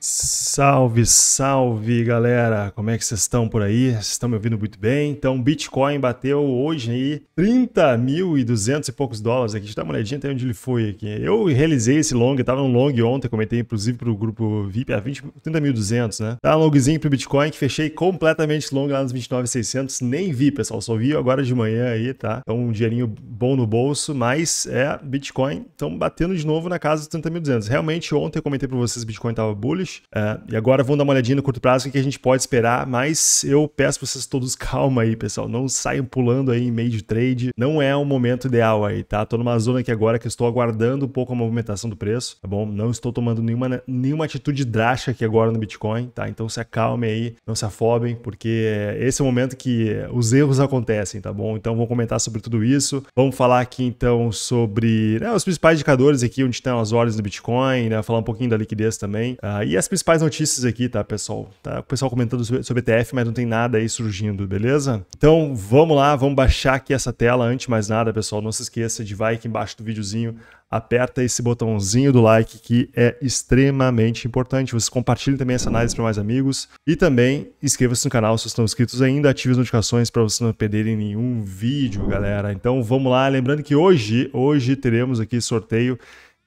S- Salve, salve galera! Como é que vocês estão por aí? Vocês estão me ouvindo muito bem? Então, Bitcoin bateu hoje aí 30 mil e duzentos e poucos dólares aqui. Deixa eu dar uma olhadinha até onde ele foi aqui. Eu realizei esse long, estava no long ontem, comentei inclusive para o grupo VIP, a 20, 30.200, né? Tá um longzinho pro Bitcoin que fechei completamente long lá nos 29,600. Nem vi, pessoal, só vi agora de manhã aí, tá? Então, um dinheirinho bom no bolso, mas é Bitcoin, então batendo de novo na casa dos 30.200. Realmente, ontem eu comentei para vocês Bitcoin tava bullish. É, e agora vamos dar uma olhadinha no curto prazo o que a gente pode esperar, mas eu peço para vocês todos calma aí, pessoal. Não saiam pulando aí em meio de trade. Não é o momento ideal aí, tá? Tô numa zona aqui agora que eu estou aguardando um pouco a movimentação do preço, tá bom? Não estou tomando nenhuma, nenhuma atitude drástica aqui agora no Bitcoin, tá? Então se acalme aí, não se afobem, porque esse é o momento que os erros acontecem, tá bom? Então vou comentar sobre tudo isso. Vamos falar aqui então sobre né, os principais indicadores aqui, onde estão as ordens do Bitcoin, né? Falar um pouquinho da liquidez também. Uh, e as principais notícias notícias aqui, tá, pessoal? Tá o pessoal comentando sobre ETF, mas não tem nada aí surgindo, beleza? Então vamos lá, vamos baixar aqui essa tela. Antes de mais nada, pessoal, não se esqueça de vai aqui embaixo do videozinho, aperta esse botãozinho do like que é extremamente importante. Vocês compartilhem também essa análise para mais amigos e também inscreva-se no canal se vocês estão inscritos ainda, ative as notificações para vocês não perderem nenhum vídeo, galera. Então vamos lá, lembrando que hoje, hoje teremos aqui sorteio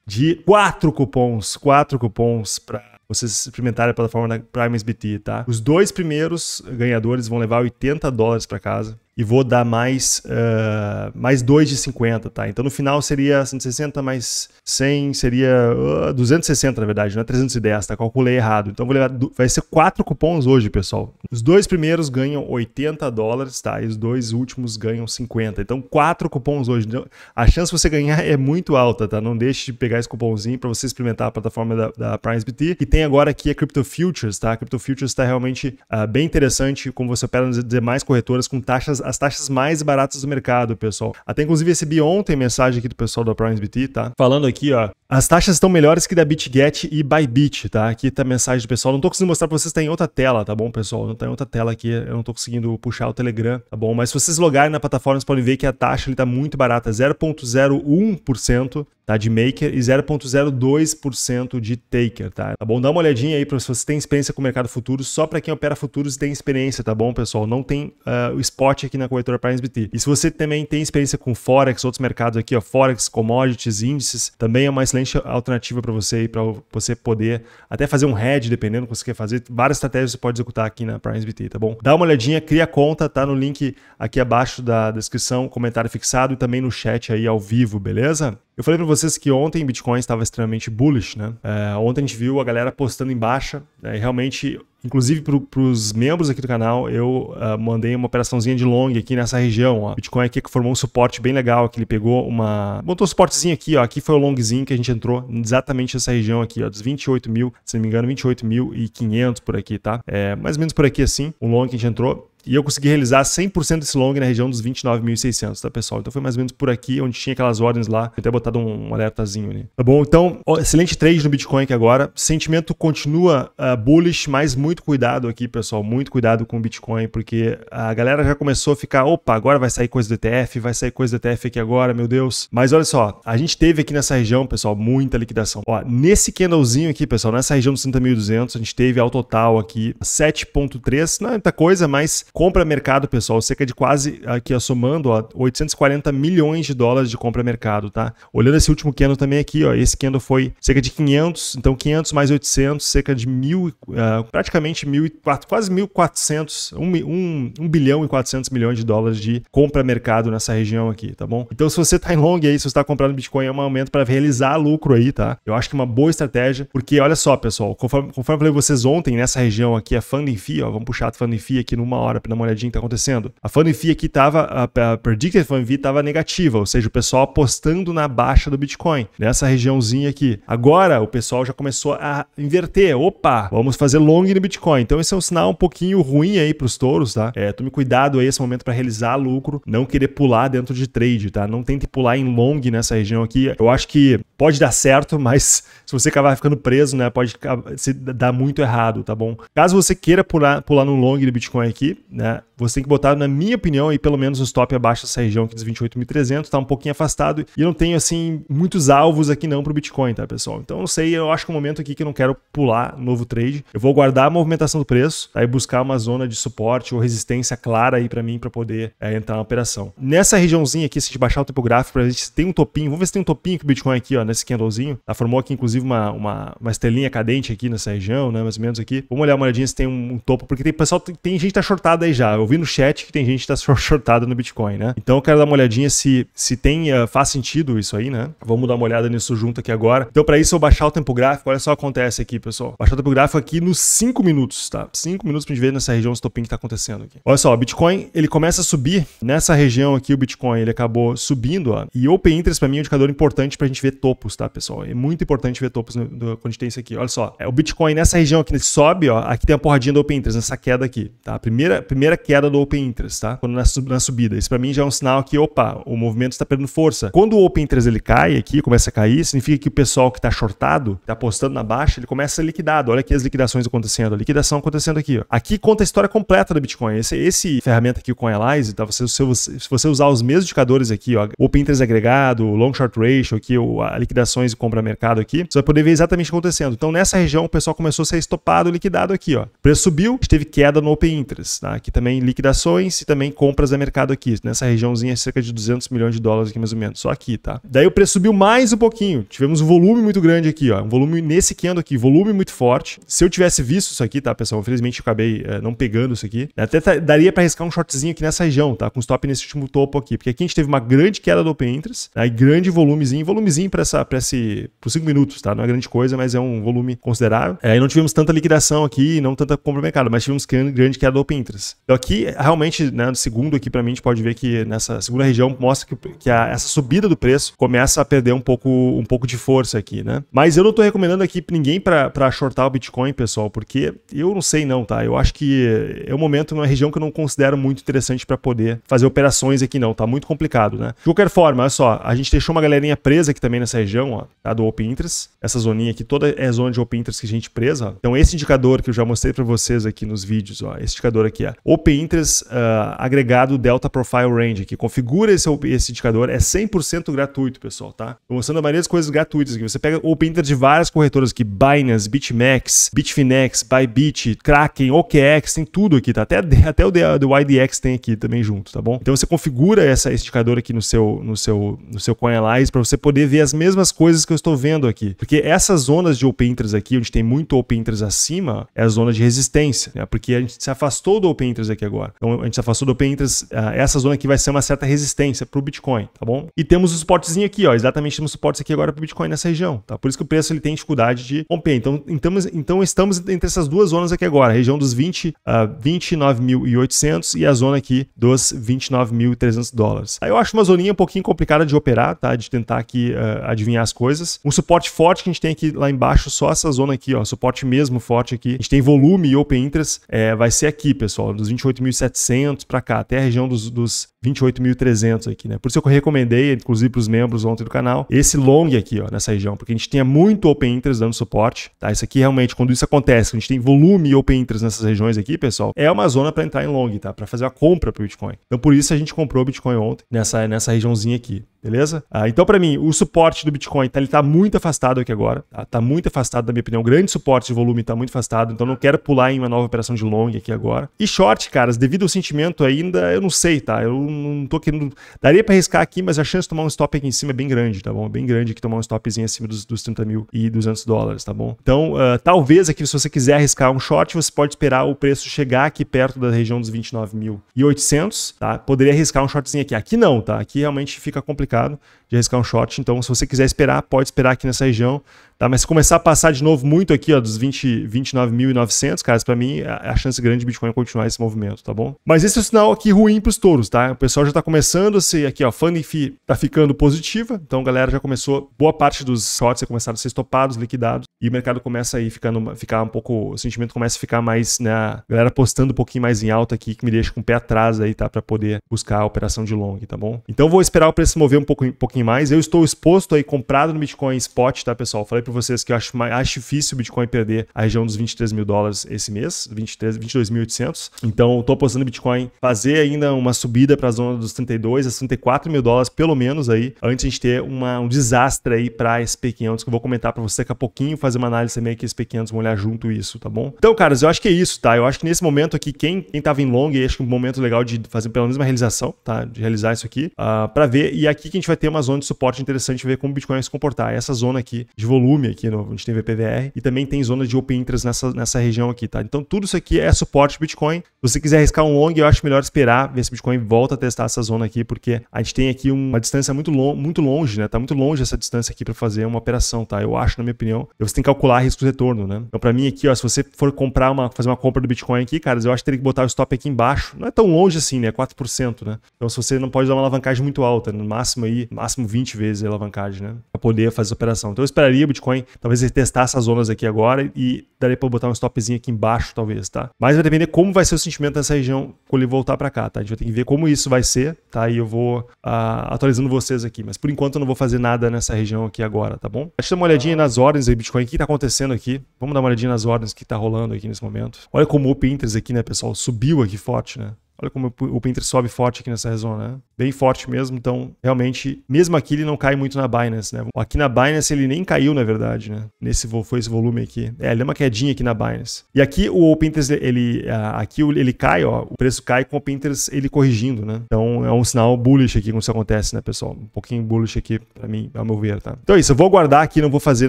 de quatro cupons, quatro cupons para vocês experimentarem a plataforma da Prime SBT, tá? Os dois primeiros ganhadores vão levar 80 dólares para casa e vou dar mais, uh, mais 2 de 50, tá? Então no final seria 160 mais 100, seria uh, ah, 260 na verdade, não é 310, tá? Calculei errado. Então vou levar, vai ser quatro cupons hoje, pessoal. Os dois primeiros ganham 80 dólares, tá? E os dois últimos ganham 50. Então quatro cupons hoje. Então, a chance de você ganhar é muito alta, tá? Não deixe de pegar esse cupomzinho para você experimentar a plataforma da, da PrimeSBT. E tem agora aqui a Crypto Futures, tá? A Crypto Futures está realmente uh, bem interessante como você opera nas demais corretoras com taxas as taxas mais baratas do mercado, pessoal. Até inclusive recebi ontem mensagem aqui do pessoal da PrimeSBT, tá? Falando aqui, ó, as taxas estão melhores que da BitGet e Bybit, tá? Aqui tá a mensagem do pessoal. Não tô conseguindo mostrar pra vocês, tá em outra tela, tá bom, pessoal? Não tá em outra tela aqui, eu não tô conseguindo puxar o Telegram, tá bom? Mas se vocês logarem na plataforma, vocês podem ver que a taxa ali tá muito barata, 0.01%, tá? De Maker e 0.02% de Taker, tá? Tá bom? Dá uma olhadinha aí pra se você tem experiência com o mercado futuro, só pra quem opera futuros e tem experiência, tá bom, pessoal? Não tem uh, o spot aqui na corretora PrimeSBT. E se você também tem experiência com Forex, outros mercados aqui, ó, Forex, commodities, índices, também é uma excelente bastante alternativa para você e para você poder até fazer um head, dependendo do que você quer fazer. Várias estratégias você pode executar aqui na Prime BT, tá bom? Dá uma olhadinha, cria a conta, tá no link aqui abaixo da descrição, comentário fixado e também no chat aí ao vivo, beleza? Eu falei para vocês que ontem Bitcoin estava extremamente bullish, né? É, ontem a gente viu a galera postando em baixa, né? e realmente Inclusive, para os membros aqui do canal, eu uh, mandei uma operaçãozinha de long aqui nessa região. Ó. O Bitcoin aqui formou um suporte bem legal, que ele pegou uma... Montou um suportezinho aqui, ó. Aqui foi o longzinho que a gente entrou exatamente nessa região aqui, ó. Dos 28 mil, se não me engano, 28.500 por aqui, tá? É, mais ou menos por aqui assim, o long que a gente entrou. E eu consegui realizar 100% desse long na região dos 29.600, tá, pessoal? Então foi mais ou menos por aqui, onde tinha aquelas ordens lá. Eu até botado um alertazinho né? Tá bom? Então, excelente trade no Bitcoin aqui agora. Sentimento continua uh, bullish, mas muito cuidado aqui, pessoal. Muito cuidado com o Bitcoin, porque a galera já começou a ficar, opa, agora vai sair coisa do ETF, vai sair coisa do ETF aqui agora, meu Deus. Mas olha só, a gente teve aqui nessa região, pessoal, muita liquidação. Ó, nesse candlezinho aqui, pessoal, nessa região dos 30.200, a gente teve ao total aqui 7.3, não é muita coisa, mas Compra mercado, pessoal, cerca é de quase, aqui somando, ó, 840 milhões de dólares de compra mercado, tá? Olhando esse último candle também aqui, ó, esse candle foi cerca de 500, então 500 mais 800, cerca de mil, uh, praticamente mil, quase 1.400, 1, um bilhão e 400 milhões de dólares de compra mercado nessa região aqui, tá bom? Então, se você tá em long aí, se você tá comprando Bitcoin, é um momento para realizar lucro aí, tá? Eu acho que é uma boa estratégia, porque olha só, pessoal, conforme, conforme eu falei vocês ontem, nessa região aqui é funding fee, ó, vamos puxar funding fee aqui numa hora para dar uma olhadinha que tá acontecendo. A FanFi aqui tava, a, a Predicted FanFi tava negativa, ou seja, o pessoal apostando na baixa do Bitcoin, nessa regiãozinha aqui. Agora o pessoal já começou a inverter. Opa, vamos fazer long no Bitcoin. Então esse é um sinal um pouquinho ruim aí para os touros, tá? É, tome cuidado aí esse momento para realizar lucro, não querer pular dentro de trade, tá? Não tente pular em long nessa região aqui. Eu acho que pode dar certo, mas se você acabar ficando preso, né, pode se dar muito errado, tá bom? Caso você queira pular, pular no long do Bitcoin aqui, né, você tem que botar, na minha opinião, aí pelo menos um stop abaixo dessa região aqui dos 28.300, tá um pouquinho afastado e eu não tenho, assim, muitos alvos aqui não pro Bitcoin, tá, pessoal? Então, não sei, eu acho que é um momento aqui que eu não quero pular novo trade. Eu vou guardar a movimentação do preço, tá, buscar uma zona de suporte ou resistência clara aí para mim para poder é, entrar na operação. Nessa regiãozinha aqui, se a gente baixar o tempo gráfico pra gente se tem um topinho, vamos ver se tem um topinho que o Bitcoin aqui, ó, né? nesse candlezinho, tá? Formou aqui, inclusive, uma, uma, uma estrelinha cadente aqui nessa região, né? Mais ou menos aqui. Vamos olhar uma olhadinha se tem um, um topo, porque tem pessoal, tem, tem, gente que tá shortada aí já. Eu vi no chat que tem gente que tá shortada no Bitcoin, né? Então eu quero dar uma olhadinha se, se tem, uh, faz sentido isso aí, né? Vamos dar uma olhada nisso junto aqui agora. Então, para isso, eu baixar o tempo gráfico, olha só o que acontece aqui, pessoal. Baixar o tempo gráfico aqui nos 5 minutos, tá? 5 minutos pra gente ver nessa região o topinho que tá acontecendo aqui. Olha só, o Bitcoin, ele começa a subir. Nessa região aqui, o Bitcoin, ele acabou subindo, ó. E Open Interest, pra mim, é um indicador importante pra gente ver topo topos, tá, pessoal? É muito importante ver topos quando a gente tem isso aqui. Olha só, é, o Bitcoin nessa região aqui sobe, ó, aqui tem a porradinha do Open Interest, nessa queda aqui, tá? primeira, primeira queda do Open Interest, tá? Quando na, na subida. Isso para mim já é um sinal que, opa, o movimento está perdendo força. Quando o Open Interest ele cai aqui, começa a cair, significa que o pessoal que está shortado, está apostando na baixa, ele começa a liquidado. Olha aqui as liquidações acontecendo, a liquidação acontecendo aqui, ó. Aqui conta a história completa do Bitcoin. Esse, esse ferramenta aqui, o CoinAlyze, tá? Você, se, você, se você usar os mesmos indicadores aqui, ó, Open Interest agregado, Long Short Ratio, aqui, a liquidações e compra-mercado aqui, você vai poder ver exatamente o que acontecendo. Então, nessa região, o pessoal começou a ser estopado, liquidado aqui, ó. O preço subiu, teve queda no Open Interest, tá? Aqui também liquidações e também compras a mercado aqui, nessa regiãozinha, cerca de 200 milhões de dólares aqui mais ou menos, só aqui, tá? Daí o preço subiu mais um pouquinho, tivemos um volume muito grande aqui, ó, um volume nesse candle aqui, volume muito forte. Se eu tivesse visto isso aqui, tá, pessoal, infelizmente eu acabei é, não pegando isso aqui, até tá, daria para arriscar um shortzinho aqui nessa região, tá? Com stop nesse último topo aqui, porque aqui a gente teve uma grande queda do Open Interest, aí tá? grande volumezinho, volumezinho para essa, para esse, por 5 minutos, tá? Não é grande coisa, mas é um volume considerável. É, não tivemos tanta liquidação aqui, não tanta compra no mercado, mas tivemos grande, grande queda do Pinterest. Então aqui, realmente, né, no segundo aqui, para mim, a gente pode ver que nessa segunda região mostra que, que a, essa subida do preço começa a perder um pouco, um pouco de força aqui, né? Mas eu não tô recomendando aqui ninguém para shortar o Bitcoin, pessoal, porque eu não sei não, tá? Eu acho que é um momento, uma região que eu não considero muito interessante para poder fazer operações aqui não, tá muito complicado, né? De qualquer forma, olha só, a gente deixou uma galerinha presa aqui também nessa região, ó, tá? do Open Interest. Essa zoninha aqui toda é zona de Open Interest que a gente presa. Ó. Então esse indicador que eu já mostrei para vocês aqui nos vídeos, ó, esse indicador aqui, é Open Interest uh, agregado Delta Profile Range, que configura esse, esse indicador, é 100% gratuito, pessoal, tá? Tô mostrando a maioria das coisas gratuitas aqui. Você pega Open Interest de várias corretoras aqui, Binance, BitMEX, Bitfinex, Bybit, Kraken, OKEx, tem tudo aqui, tá? Até, até o do YDX tem aqui também junto, tá bom? Então você configura essa, esse indicador aqui no seu, no seu, no seu CoinAnalyze para você poder ver as mesmas mesmas coisas que eu estou vendo aqui. Porque essas zonas de open interest aqui, onde tem muito open interest acima, é a zona de resistência, né? Porque a gente se afastou do open interest aqui agora. Então a gente se afastou do open interest, ah, essa zona aqui vai ser uma certa resistência para o Bitcoin, tá bom? E temos o suportezinho aqui, ó, exatamente temos suportes aqui agora para o Bitcoin nessa região, tá? Por isso que o preço ele tem dificuldade de romper. Então, então, então estamos entre essas duas zonas aqui agora, a região dos 20, uh, 29.800 e a zona aqui dos 29.300 dólares. Aí eu acho uma zoninha um pouquinho complicada de operar, tá? De tentar aqui uh, adivinhar as coisas. Um suporte forte que a gente tem aqui lá embaixo, só essa zona aqui, ó, suporte mesmo forte aqui. A gente tem volume e open interest, é, vai ser aqui, pessoal, dos 28.700 para cá, até a região dos, dos 28.300 aqui, né? Por isso que eu recomendei, inclusive para os membros ontem do canal, esse long aqui, ó, nessa região, porque a gente tinha muito open interest dando suporte, tá? Isso aqui realmente, quando isso acontece, a gente tem volume e open interest nessas regiões aqui, pessoal, é uma zona para entrar em long, tá? Para fazer a compra para o Bitcoin. Então, por isso a gente comprou o Bitcoin ontem, nessa, nessa regiãozinha aqui, beleza? Ah, então, para mim, o suporte do Bitcoin, tá, ele tá muito afastado aqui agora, tá? tá muito afastado, na minha opinião. O grande suporte de volume tá muito afastado, então não quero pular em uma nova operação de long aqui agora. E short, caras, devido ao sentimento ainda, eu não sei, tá? Eu não tô querendo. Daria para arriscar aqui, mas a chance de tomar um stop aqui em cima é bem grande, tá bom? É bem grande que tomar um stopzinho acima dos, dos 30 mil e 200 dólares, tá bom? Então, uh, talvez aqui, se você quiser arriscar um short, você pode esperar o preço chegar aqui perto da região dos 29.800, tá? Poderia arriscar um shortzinho aqui. Aqui não, tá? Aqui realmente fica complicado de arriscar um short. Então, se você quiser esperar, pode esperar aqui nessa região, tá? Mas se começar a passar de novo muito aqui, ó, dos 20, 29.900, cara, para mim é a chance grande de Bitcoin continuar esse movimento, tá bom? Mas esse é o sinal aqui ruim para os touros, tá? O pessoal já tá começando a ser aqui, ó, funding fee tá ficando positiva, então a galera já começou, boa parte dos shorts já começaram a ser estopados, liquidados, e o mercado começa aí ficando ficar um pouco, o sentimento começa a ficar mais, né, a galera postando um pouquinho mais em alta aqui, que me deixa com o pé atrás aí, tá, para poder buscar a operação de long, tá bom? Então vou esperar o preço mover um pouco, um pouquinho mais. Eu estou exposto aí comprado no Bitcoin spot, tá, pessoal? Falei para vocês que eu acho, acho difícil o Bitcoin perder a região dos 23 mil dólares esse mês, 23, 22.800. Então estou apostando Bitcoin fazer ainda uma subida para a zona dos 32 a 34 mil dólares pelo menos aí, antes de a gente ter uma, um desastre aí para SP500 que eu vou comentar para você daqui a pouquinho, fazer fazer uma análise também aqui, SP500, molhar olhar junto isso, tá bom? Então, caras, eu acho que é isso, tá? Eu acho que nesse momento aqui, quem, quem tava em long, acho que é um momento legal de fazer pelo menos uma realização, tá? De realizar isso aqui, uh, ah, para ver. E aqui que a gente vai ter uma zona de suporte interessante, ver como o Bitcoin vai se comportar. Essa zona aqui de volume aqui, no, a gente tem VPVR, e também tem zona de open interest nessa, nessa região aqui, tá? Então, tudo isso aqui é suporte Bitcoin. Se você quiser arriscar um long, eu acho melhor esperar, ver se o Bitcoin volta a testar essa zona aqui, porque a gente tem aqui uma distância muito, long, muito longe, né? Tá muito longe essa distância aqui para fazer uma operação, tá? Eu acho, na minha opinião, eu você tem tem que calcular risco de retorno, né? Então, para mim aqui, ó, se você for comprar uma, fazer uma compra do Bitcoin aqui, cara, eu acho que teria que botar o stop aqui embaixo. Não é tão longe assim, né? 4%, né? Então, se você não pode dar uma alavancagem muito alta, no máximo aí, máximo 20 vezes a alavancagem, né? Pra poder fazer a operação. Então, eu esperaria o Bitcoin, talvez ele testar essas zonas aqui agora e daria para botar um stopzinho aqui embaixo, talvez, tá? Mas vai depender como vai ser o sentimento nessa região quando ele voltar para cá, tá? A gente vai ter que ver como isso vai ser, tá? E eu vou uh, atualizando vocês aqui. Mas por enquanto eu não vou fazer nada nessa região aqui agora, tá bom? Deixa eu dar uma olhadinha nas ordens aí, Bitcoin que está acontecendo aqui. Vamos dar uma olhadinha nas ordens que está rolando aqui nesse momento. Olha como o Pinterest aqui, né, pessoal, subiu aqui forte, né? Olha como o Pinterest sobe forte aqui nessa zona, né? Bem forte mesmo, então realmente, mesmo aqui ele não cai muito na Binance, né? Aqui na Binance ele nem caiu, na verdade, né? Nesse foi esse volume aqui. É, ele deu uma quedinha aqui na Binance. E aqui o Pinterest, ele aqui ele cai, ó, o preço cai com o Pinterest ele corrigindo, né? Então é um sinal bullish aqui quando isso acontece, né, pessoal? Um pouquinho bullish aqui para mim, ao meu ver, tá? Então é isso, eu vou aguardar aqui, não vou fazer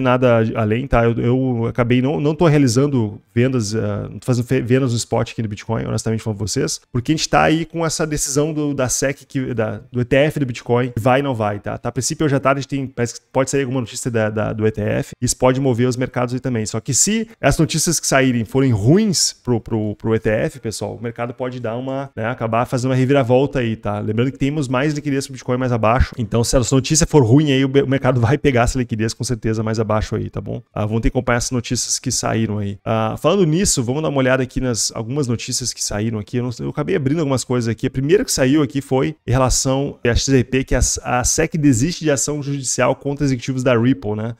nada além, tá? Eu, eu acabei não não tô realizando vendas, uh, eh, não fazendo vendas no spot aqui no Bitcoin, honestamente falando pra vocês, porque gente está aí com essa decisão do, da SEC, que, da, do ETF do Bitcoin, vai ou não vai, tá? tá? A princípio, hoje à tarde, tá, a gente tem, parece que pode sair alguma notícia da, da, do ETF, isso pode mover os mercados aí também. Só que se as notícias que saírem forem ruins pro, pro, pro ETF, pessoal, o mercado pode dar uma, né, acabar fazendo uma reviravolta aí, tá? Lembrando que temos mais liquidez pro Bitcoin mais abaixo, então se a notícia for ruim aí, o mercado vai pegar essa liquidez com certeza mais abaixo aí, tá bom? Ah, ter que acompanhar essas notícias que saíram aí. Ah, falando nisso, vamos dar uma olhada aqui nas algumas notícias que saíram aqui, eu, não, eu acabei abrindo algumas coisas aqui. A primeira que saiu aqui foi em relação à XRP, que a, a SEC desiste de ação judicial contra executivos da Ripple, né?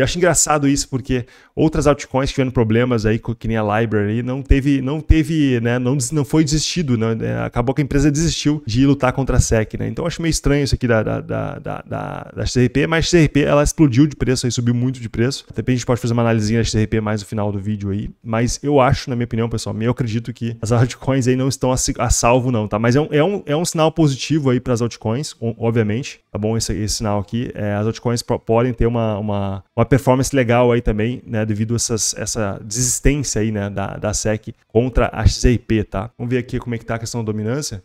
eu acho engraçado isso, porque outras altcoins tiveram problemas aí, que nem a Library, não teve, não teve, né? Não, não foi desistido, né? É, acabou que a empresa desistiu de lutar contra a SEC, né? Então eu acho meio estranho isso aqui da, da, da, da, da XRP, mas a XRP ela explodiu de preço aí, subiu muito de preço. De repente a gente pode fazer uma análise da XRP mais no final do vídeo aí. Mas eu acho, na minha opinião, pessoal, eu acredito que as altcoins aí não estão a, a salvo, não, tá? Mas é um, é um, é um sinal positivo aí para as altcoins, obviamente. Tá bom? Esse, esse sinal aqui. É, as altcoins podem ter uma, uma, uma performance legal aí também, né? Devido a essas, essa desistência aí, né? Da, da SEC contra a XRP, tá? Vamos ver aqui como é que tá a questão da dominância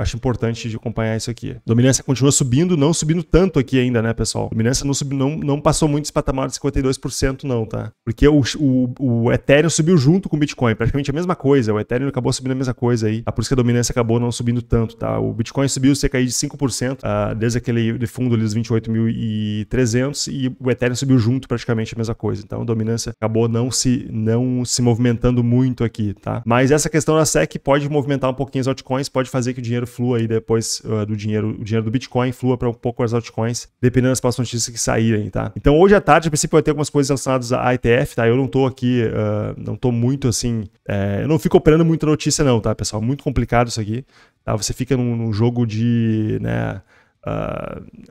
acho importante de acompanhar isso aqui. Dominância continua subindo, não subindo tanto aqui ainda, né, pessoal? Dominância não, subiu, não, não passou muito esse patamar de 52%, não, tá? Porque o, o, o, Ethereum subiu junto com o Bitcoin, praticamente a mesma coisa. O Ethereum acabou subindo a mesma coisa aí. É por isso que a dominância acabou não subindo tanto, tá? O Bitcoin subiu cerca aí de 5%, ah, desde aquele de fundo ali dos 28.300 e o Ethereum subiu junto praticamente a mesma coisa. Então a dominância acabou não se, não se movimentando muito aqui, tá? Mas essa questão da SEC pode movimentar um pouquinho as altcoins, pode fazer que o dinheiro flua aí depois uh, do dinheiro, o dinheiro do Bitcoin flua para um pouco as altcoins, dependendo das próximas notícias que saírem, tá? Então hoje à tarde, a princípio, vai ter algumas coisas relacionadas a ETF, tá? Eu não tô aqui, uh, não tô muito assim, é, eu não fico operando muita notícia não, tá, pessoal? Muito complicado isso aqui, tá? Você fica num, num jogo de, né...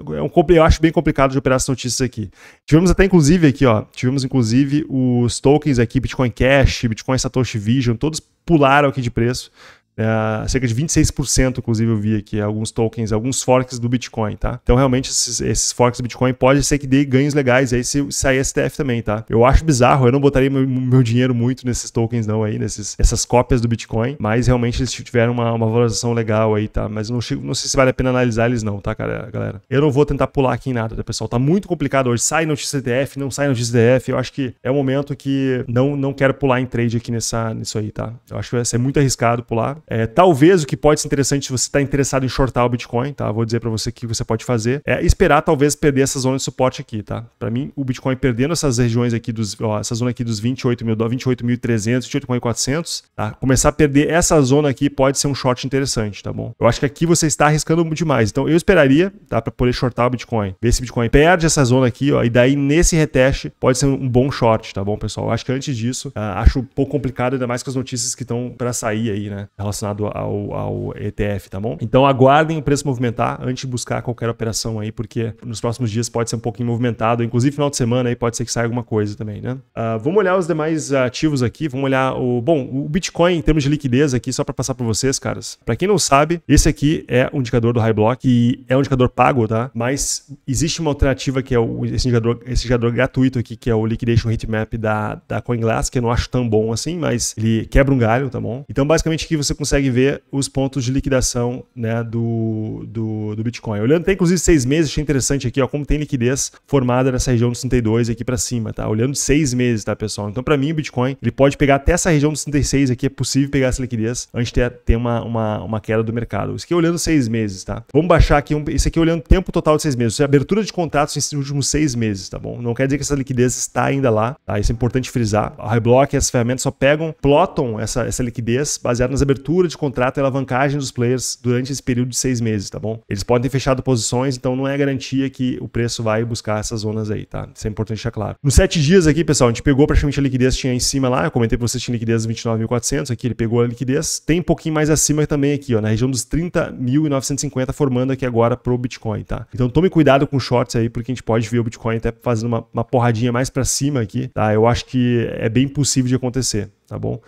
Uh, é um, eu acho bem complicado de operar essas notícias aqui. Tivemos até, inclusive, aqui, ó. Tivemos, inclusive, os tokens aqui, Bitcoin Cash, Bitcoin Satoshi Vision, todos pularam aqui de preço. É, cerca de 26%, inclusive, eu vi aqui é, alguns tokens, alguns forks do Bitcoin, tá? Então, realmente, esses, esses forks do Bitcoin pode ser que dê ganhos legais aí se sair STF também, tá? Eu acho bizarro, eu não botaria meu, meu dinheiro muito nesses tokens, não, aí, nesses, essas cópias do Bitcoin, mas realmente eles tiveram uma, uma valorização legal aí, tá? Mas não, não sei se vale a pena analisar eles, não, tá, cara, galera? Eu não vou tentar pular aqui em nada, tá, pessoal? Tá muito complicado hoje. Sai notícia ETF, não sai notícia ETF. Eu acho que é o um momento que não, não quero pular em trade aqui nessa, nisso aí, tá? Eu acho que vai ser muito arriscado pular. É, talvez o que pode ser interessante se você está interessado em shortar o Bitcoin, tá? Vou dizer para você que você pode fazer. É esperar talvez perder essa zona de suporte aqui, tá? Para mim, o Bitcoin perdendo essas regiões aqui dos, ó, essa zona aqui dos 28 mil, 28.300, 28.400, tá? Começar a perder essa zona aqui pode ser um short interessante, tá bom? Eu acho que aqui você está arriscando demais. Então eu esperaria, tá? Para poder shortar o Bitcoin. Ver se o Bitcoin perde essa zona aqui, ó. E daí nesse reteste pode ser um bom short, tá bom, pessoal? Eu acho que antes disso, uh, acho um pouco complicado, ainda mais com as notícias que estão para sair aí, né? relacionado ao, ao ETF, tá bom? Então aguardem o preço movimentar antes de buscar qualquer operação aí, porque nos próximos dias pode ser um pouquinho movimentado, inclusive final de semana aí pode ser que saia alguma coisa também, né? Uh, vamos olhar os demais ativos aqui, vamos olhar o. Bom, o Bitcoin em termos de liquidez aqui, só para passar para vocês, caras. Para quem não sabe, esse aqui é um indicador do High Block e é um indicador pago, tá? Mas existe uma alternativa que é o, esse, indicador, esse indicador gratuito aqui, que é o Liquidation Heatmap da, da CoinGlass, que eu não acho tão bom assim, mas ele quebra um galho, tá bom? Então, basicamente, aqui você consegue consegue ver os pontos de liquidação né, do, do, do Bitcoin. Olhando até inclusive seis meses, achei interessante aqui ó, como tem liquidez formada nessa região dos 32 aqui para cima, tá? Olhando seis meses, tá, pessoal? Então, para mim, o Bitcoin ele pode pegar até essa região dos 36 aqui, é possível pegar essa liquidez antes de ter, ter uma, uma, uma queda do mercado. Isso aqui olhando seis meses, tá? Vamos baixar aqui, um, isso aqui olhando o tempo total de seis meses, isso é abertura de contratos nesses últimos seis meses, tá bom? Não quer dizer que essa liquidez está ainda lá, tá? Isso é importante frisar. A Reblock, essas ferramentas só pegam, plotam essa, essa liquidez baseada nas aberturas cobertura de contrato e alavancagem dos players durante esse período de seis meses, tá bom? Eles podem ter fechado posições, então não é garantia que o preço vai buscar essas zonas aí, tá? Isso é importante deixar claro. Nos sete dias aqui, pessoal, a gente pegou praticamente a liquidez que tinha em cima lá, eu comentei pra vocês que tinha liquidez 29.400, aqui ele pegou a liquidez, tem um pouquinho mais acima também aqui, ó, na região dos 30.950 formando aqui agora pro Bitcoin, tá? Então tome cuidado com shorts aí, porque a gente pode ver o Bitcoin até fazendo uma, uma porradinha mais para cima aqui, tá? Eu acho que é bem possível de acontecer, tá bom?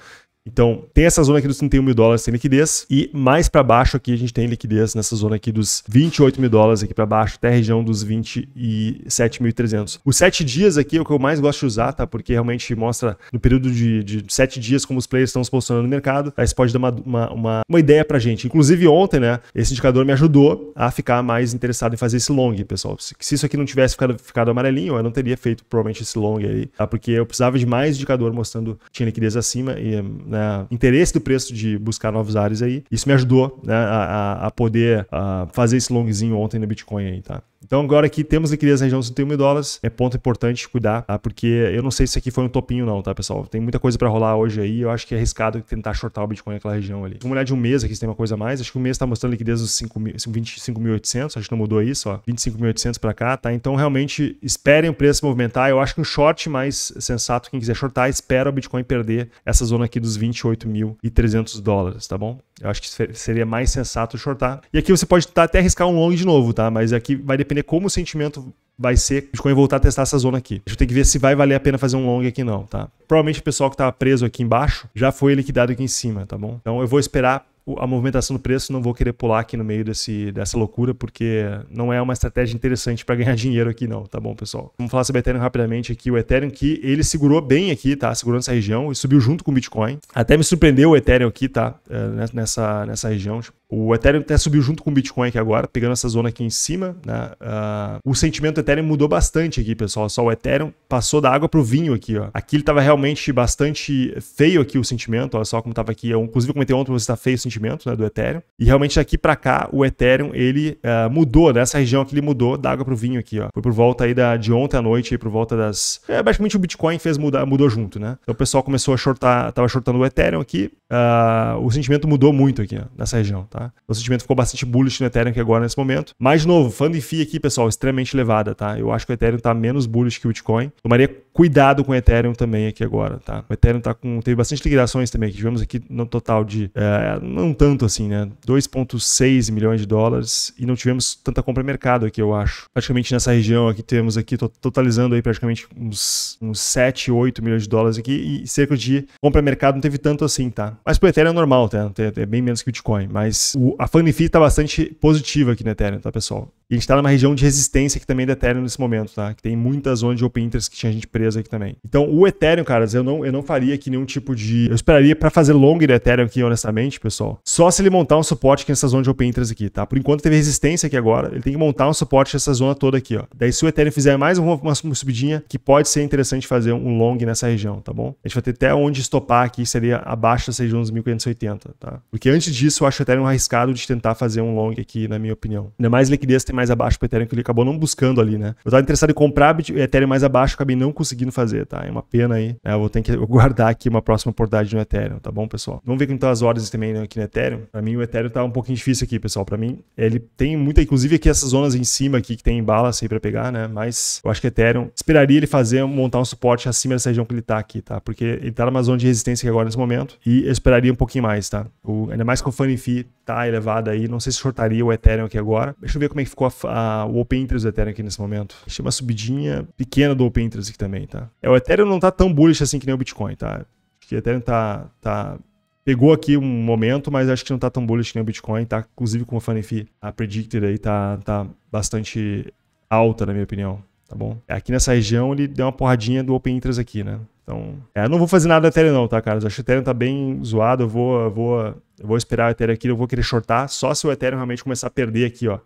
Então, tem essa zona aqui dos 31 mil dólares sem liquidez e mais para baixo aqui a gente tem liquidez nessa zona aqui dos 28 mil dólares aqui para baixo, até a região dos 27.300. Os 7 dias aqui é o que eu mais gosto de usar, tá? Porque realmente mostra no período de, de 7 dias como os players estão se posicionando no mercado. Aí isso pode dar uma, uma, uma, uma ideia para gente. Inclusive ontem, né, esse indicador me ajudou a ficar mais interessado em fazer esse long, pessoal. Se, se isso aqui não tivesse ficado, ficado amarelinho, eu não teria feito provavelmente esse long aí, tá? Porque eu precisava de mais indicador mostrando que tinha liquidez acima e hum, né, interesse do preço de buscar novos ares aí. Isso me ajudou né, a, a poder a ah, fazer esse longzinho ontem no Bitcoin aí, tá? Então, agora que temos liquidez na região dos 31 mil dólares, é ponto importante cuidar, tá? Porque eu não sei se aqui foi um topinho, não, tá, pessoal? Tem muita coisa para rolar hoje aí. Eu acho que é arriscado tentar shortar o Bitcoin naquela região ali. Vamos olhar de um mês aqui se tem uma coisa a mais. Acho que o mês tá mostrando liquidez dos 25.800. Acho que não mudou isso, ó. 25.800 para cá, tá? Então, realmente, esperem o preço movimentar. Eu acho que um short mais sensato, quem quiser shortar, espera o Bitcoin perder essa zona aqui dos 28.300 dólares, tá bom? Eu acho que seria mais sensato shortar. E aqui você pode tá, até arriscar um long de novo, tá? Mas aqui vai depender depender como o sentimento vai ser eu voltar a testar essa zona aqui. A gente tem que ver se vai valer a pena fazer um long aqui não, tá? Provavelmente o pessoal que tá preso aqui embaixo já foi liquidado aqui em cima, tá bom? Então eu vou esperar a movimentação do preço, não vou querer pular aqui no meio desse, dessa loucura, porque não é uma estratégia interessante para ganhar dinheiro aqui não, tá bom, pessoal? Vamos falar sobre o Ethereum rapidamente aqui. O Ethereum que ele segurou bem aqui, tá? segurando essa região e subiu junto com o Bitcoin. Até me surpreendeu o Ethereum aqui, tá? É, né, nessa, nessa região. O Ethereum até subiu junto com o Bitcoin aqui agora, pegando essa zona aqui em cima. Né? Uh, o sentimento do Ethereum mudou bastante aqui, pessoal. Só o Ethereum passou da água pro vinho aqui, ó. Aqui ele tava realmente bastante feio aqui o sentimento, olha só como tava aqui. Eu, inclusive comentei ontem pra você tá feio o sentimento sentimento né, do Ethereum. E realmente daqui para cá, o Ethereum ele uh, mudou, nessa né, região que ele mudou da água pro vinho aqui, ó. Foi por volta aí da, de ontem à noite, aí por volta das. É, basicamente o Bitcoin fez mudar, mudou junto, né? Então o pessoal começou a shortar, tava shortando o Ethereum aqui. Uh, o sentimento mudou muito aqui, ó, nessa região, tá? O sentimento ficou bastante bullish no Ethereum aqui agora nesse momento. Mas, de novo, fundo e FII aqui, pessoal, extremamente elevada, tá? Eu acho que o Ethereum tá menos bullish que o Bitcoin. Tomaria cuidado com o Ethereum também aqui agora, tá? O Ethereum tá com, teve bastante liquidações também, que tivemos aqui no total de, é, não tanto assim, né? 2,6 milhões de dólares e não tivemos tanta compra mercado aqui, eu acho. Praticamente nessa região aqui temos aqui, totalizando aí praticamente uns, uns 7, 8 milhões de dólares aqui e cerca de compra mercado não teve tanto assim, tá? Mas pro Ethereum é normal, tá? É, é bem menos que o Bitcoin, mas o, a fanfee tá bastante positiva aqui no Ethereum, tá, pessoal? E a gente está numa região de resistência que também é do Ethereum nesse momento, tá? Que tem muitas zonas de open interest que tinha gente presa aqui também. Então, o Ethereum, caras, eu não, eu não faria aqui nenhum tipo de. Eu esperaria para fazer long do Ethereum aqui, honestamente, pessoal. Só se ele montar um suporte aqui nessa zona de open interest aqui, tá? Por enquanto teve resistência aqui agora. Ele tem que montar um suporte nessa zona toda aqui, ó. Daí, se o Ethereum fizer mais uma, uma subidinha, que pode ser interessante fazer um long nessa região, tá bom? A gente vai ter até onde estopar aqui, seria abaixo dessa região dos 1580, tá? Porque antes disso, eu acho o Ethereum arriscado de tentar fazer um long aqui, na minha opinião. Ainda mais liquidez tem mais mais abaixo o Ethereum que ele acabou não buscando ali, né? Eu estava interessado em comprar Ethereum mais abaixo, acabei não conseguindo fazer, tá? É uma pena aí. Né? Eu vou ter que guardar aqui uma próxima oportunidade no Ethereum, tá bom, pessoal? Vamos ver como estão as ordens também né, aqui no Ethereum. Para mim, o Ethereum tá um pouquinho difícil aqui, pessoal. Para mim, ele tem muita, inclusive aqui essas zonas em cima aqui que tem balas aí para pegar, né? Mas eu acho que o Ethereum esperaria ele fazer, montar um suporte acima dessa região que ele tá aqui, tá? Porque ele tá numa zona de resistência aqui agora nesse momento e eu esperaria um pouquinho mais, tá? O, ainda mais com o Funny Fee Tá elevada aí. Não sei se shortaria o Ethereum aqui agora. Deixa eu ver como é que ficou a, a, o Open Interest do Ethereum aqui nesse momento. Achei uma subidinha pequena do Open Interest aqui também, tá? É, o Ethereum não tá tão bullish assim que nem o Bitcoin, tá? Acho que o Ethereum tá, tá pegou aqui um momento, mas acho que não tá tão bullish que nem o Bitcoin, tá? Inclusive com a FANF, a predictor aí tá, tá bastante alta, na minha opinião, tá bom? É, aqui nessa região ele deu uma porradinha do Open Interest aqui, né? Então, é, não vou fazer nada da Ethereum não, tá, cara? Eu acho que o Ethereum tá bem zoado, eu vou, eu vou, eu vou esperar o Ethereum aqui, eu vou querer shortar, só se o Ethereum realmente começar a perder aqui, ó.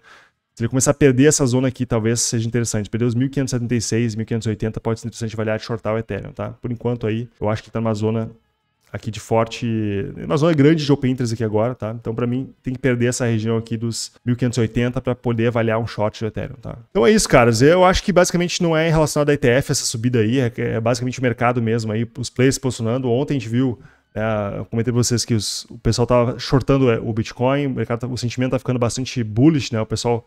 Se ele começar a perder essa zona aqui, talvez seja interessante. Perder os 1576, 1580, pode ser interessante avaliar de shortar o Ethereum, tá? Por enquanto aí, eu acho que tá numa zona aqui de forte. Na zona grande de open interest aqui agora, tá? Então, para mim, tem que perder essa região aqui dos 1580 para poder avaliar um short do Ethereum, tá? Então é isso, caras. Eu acho que basicamente não é relacionado à ETF essa subida aí, é, é basicamente o mercado mesmo aí, os players posicionando. Ontem a gente viu é, eu comentei pra vocês que os, o pessoal tava shortando é, o Bitcoin, o, mercado, tá, o sentimento tá ficando bastante bullish, né? O pessoal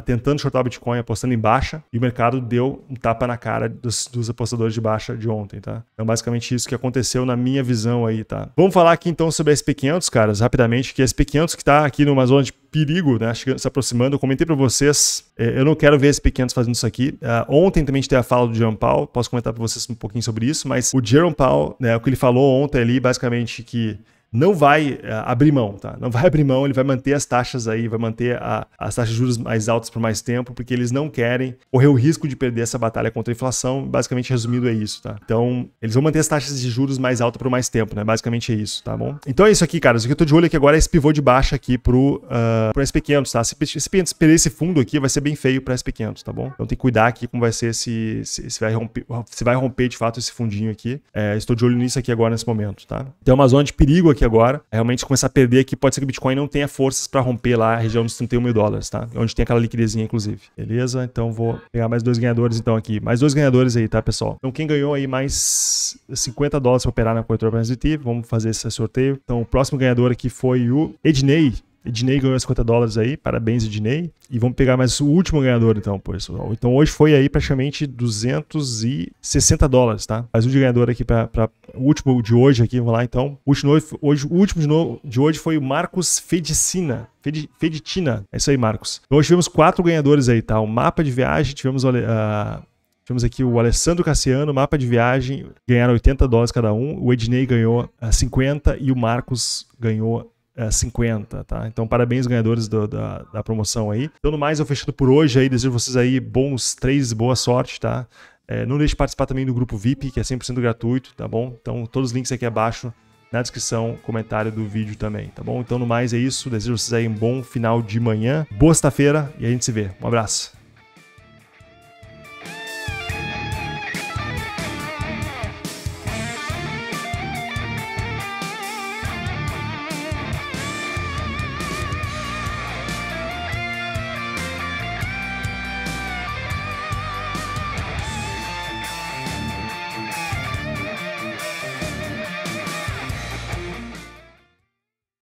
tentando shortar Bitcoin, apostando em baixa, e o mercado deu um tapa na cara dos, dos, apostadores de baixa de ontem, tá? Então, basicamente, isso que aconteceu na minha visão aí, tá? Vamos falar aqui, então, sobre a SP500, caras, rapidamente, que a SP500 que está aqui numa zona de perigo, né? Se aproximando. Eu comentei para vocês, é, eu não quero ver SP500 fazendo isso aqui. Uh, ontem também a gente teve a fala do Jerome Powell, posso comentar para vocês um pouquinho sobre isso, mas o Jerome Powell, né, o que ele falou ontem ali, basicamente que não vai eh, abrir mão, tá? Não vai abrir mão, ele vai manter as taxas aí, vai manter a, as taxas de juros mais altas por mais tempo, porque eles não querem correr o risco de perder essa batalha contra a inflação. Basicamente, resumido, é isso, tá? Então, eles vão manter as taxas de juros mais altas por mais tempo, né? Basicamente é isso, tá bom? Então é isso aqui, cara. Isso que eu tô de olho aqui agora é esse pivô de baixa aqui pro, uh, pro SP500, tá? Se, se perder esse fundo aqui, vai ser bem feio pra SP500, tá bom? Então tem que cuidar aqui como vai ser se, se, se vai, romper, se vai romper de fato esse fundinho aqui. É, estou de olho nisso aqui agora nesse momento, tá? Tem uma zona de perigo aqui aqui agora, é realmente começar a perder aqui, pode ser que o Bitcoin não tenha forças para romper lá a região dos 31 mil dólares, tá? É onde tem aquela liquidezinha, inclusive. Beleza? Então vou pegar mais dois ganhadores então aqui. Mais dois ganhadores aí, tá, pessoal? Então quem ganhou aí mais 50 dólares para operar na corretora Brasil vamos fazer esse sorteio. Então o próximo ganhador aqui foi o Ednei, Ednei ganhou 50 dólares aí, parabéns Ednei. E vamos pegar mais o último ganhador então, pessoal. Então hoje foi aí praticamente 260 dólares, tá? Mais um de ganhador aqui para o último de hoje aqui, vamos lá então. O último, hoje, o último de, novo, de hoje foi o Marcos Fedicina. Feditina, é isso aí Marcos. Então hoje tivemos quatro ganhadores aí, tá? O mapa de viagem, tivemos... Uh, aqui o Alessandro Cassiano, mapa de viagem, ganharam 80 dólares cada um. O Ednei ganhou 50 e o Marcos ganhou 50, é, tá? Então, parabéns ganhadores do, da, da promoção aí. Então, no mais, eu fechando por hoje aí. Desejo vocês aí bons três, boa sorte, tá? É, não deixe de participar também do grupo VIP, que é 100% gratuito, tá bom? Então, todos os links aqui abaixo na descrição, comentário do vídeo também, tá bom? Então, no mais, é isso. Desejo vocês aí um bom final de manhã, boa sexta-feira e a gente se vê. Um abraço.